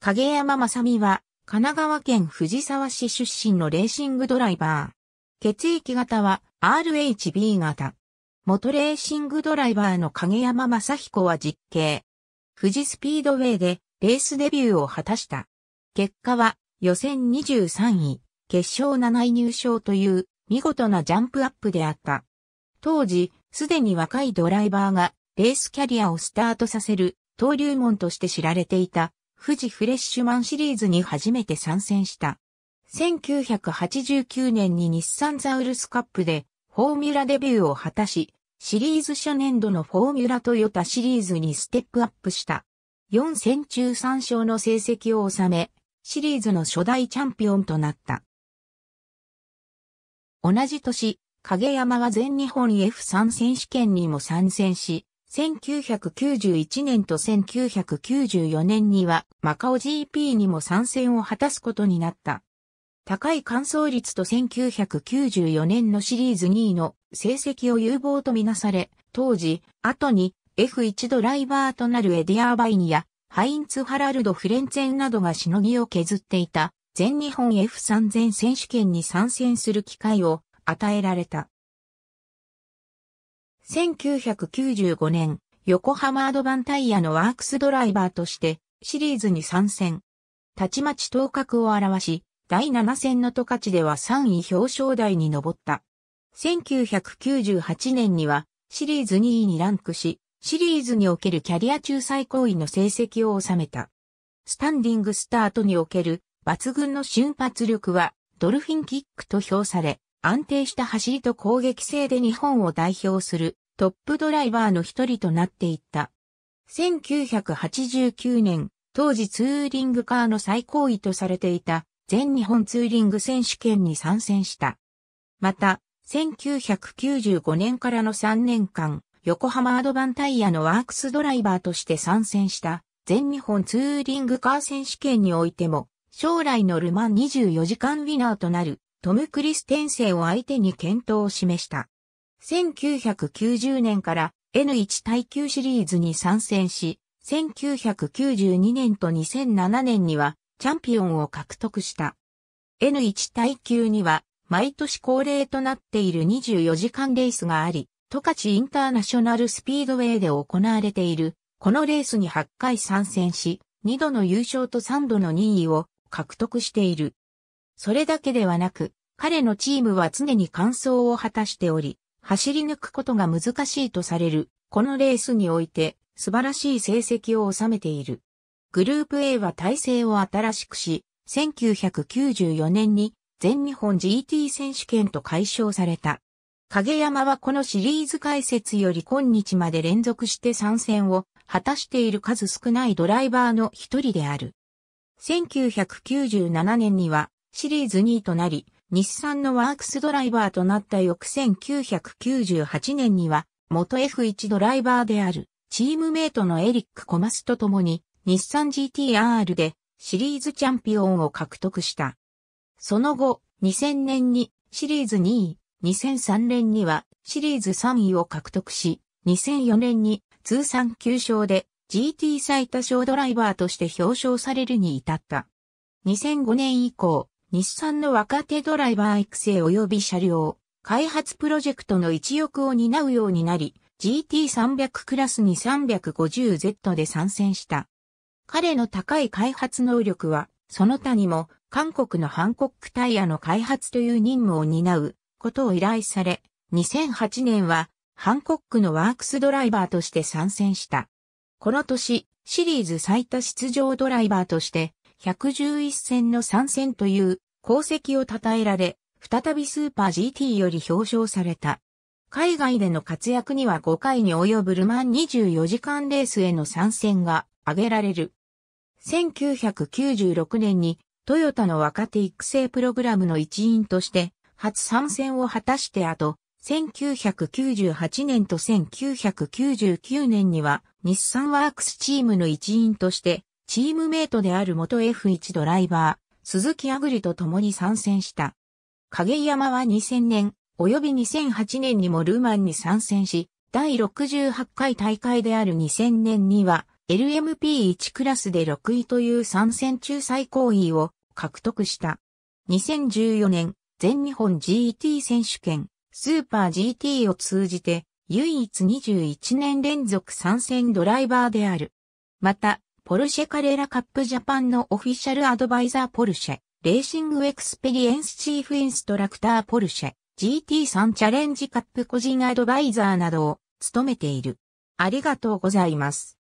影山正美は、神奈川県藤沢市出身のレーシングドライバー。血液型は RHB 型。元レーシングドライバーの影山正彦は実刑。富士スピードウェイでレースデビューを果たした。結果は予選23位、決勝7位入賞という見事なジャンプアップであった。当時、すでに若いドライバーがレースキャリアをスタートさせる登竜門として知られていた富士フレッシュマンシリーズに初めて参戦した。1989年に日産ザウルスカップでフォーミュラデビューを果たし、シリーズ初年度のフォーミュラトヨタシリーズにステップアップした。4戦中3勝の成績を収め、シリーズの初代チャンピオンとなった。同じ年、影山は全日本 F3 選手権にも参戦し、1991年と1994年にはマカオ GP にも参戦を果たすことになった。高い完走率と1994年のシリーズ2位の成績を有望とみなされ、当時、後に F1 ドライバーとなるエディアーバイニやハインツ・ハラルド・フレンツェンなどがしのぎを削っていた全日本 F3000 選手権に参戦する機会を与えられた。1995年、横浜アドバンタイヤのワークスドライバーとしてシリーズに参戦。たちまち頭角を表し、第7戦の十勝では3位表彰台に上った。1998年にはシリーズ2位にランクし、シリーズにおけるキャリア中最高位の成績を収めた。スタンディングスタートにおける抜群の瞬発力はドルフィンキックと評され、安定した走りと攻撃性で日本を代表するトップドライバーの一人となっていった。1989年、当時ツーリングカーの最高位とされていた全日本ツーリング選手権に参戦した。また、1995年からの3年間、横浜アドバンタイヤのワークスドライバーとして参戦した全日本ツーリングカー選手権においても、将来のルマン24時間ウィナーとなるトム・クリステンセを相手に検討を示した。1990年から N1 耐久シリーズに参戦し、1992年と2007年にはチャンピオンを獲得した。N1 耐久には毎年恒例となっている24時間レースがあり、トカチインターナショナルスピードウェイで行われている、このレースに8回参戦し、2度の優勝と3度の任意を獲得している。それだけではなく、彼のチームは常に完走を果たしており、走り抜くことが難しいとされる、このレースにおいて素晴らしい成績を収めている。グループ A は体制を新しくし、1994年に全日本 GT 選手権と解消された。影山はこのシリーズ解説より今日まで連続して参戦を果たしている数少ないドライバーの一人である。1997年にはシリーズ2位となり、日産のワークスドライバーとなった翌1998年には、元 F1 ドライバーである、チームメイトのエリック・コマスと共に、日産 GTR でシリーズチャンピオンを獲得した。その後、2000年にシリーズ2位、2003年にはシリーズ3位を獲得し、2004年に通算9勝で GT 最多勝ドライバーとして表彰されるに至った。2005年以降、日産の若手ドライバー育成及び車両、開発プロジェクトの一翼を担うようになり、GT300 クラスに 350Z で参戦した。彼の高い開発能力は、その他にも、韓国のハンコックタイヤの開発という任務を担うことを依頼され、2008年は、ハンコックのワークスドライバーとして参戦した。この年、シリーズ最多出場ドライバーとして、111戦の参戦という功績を称えられ、再びスーパー GT より表彰された。海外での活躍には5回に及ぶルマン24時間レースへの参戦が挙げられる。1996年にトヨタの若手育成プログラムの一員として初参戦を果たして後、1998年と1999年には日産ワークスチームの一員としてチームメイトである元 F1 ドライバー、鈴木アグリと共に参戦した。影山は2000年、及び2008年にもルーマンに参戦し、第68回大会である2000年には、LMP1 クラスで6位という参戦中最高位を獲得した。2014年、全日本 GT 選手権、スーパー GT を通じて、唯一21年連続参戦ドライバーである。また、ポルシェカレラカップジャパンのオフィシャルアドバイザーポルシェ、レーシングエクスペリエンスチーフインストラクターポルシェ、GT3 チャレンジカップ個人アドバイザーなどを務めている。ありがとうございます。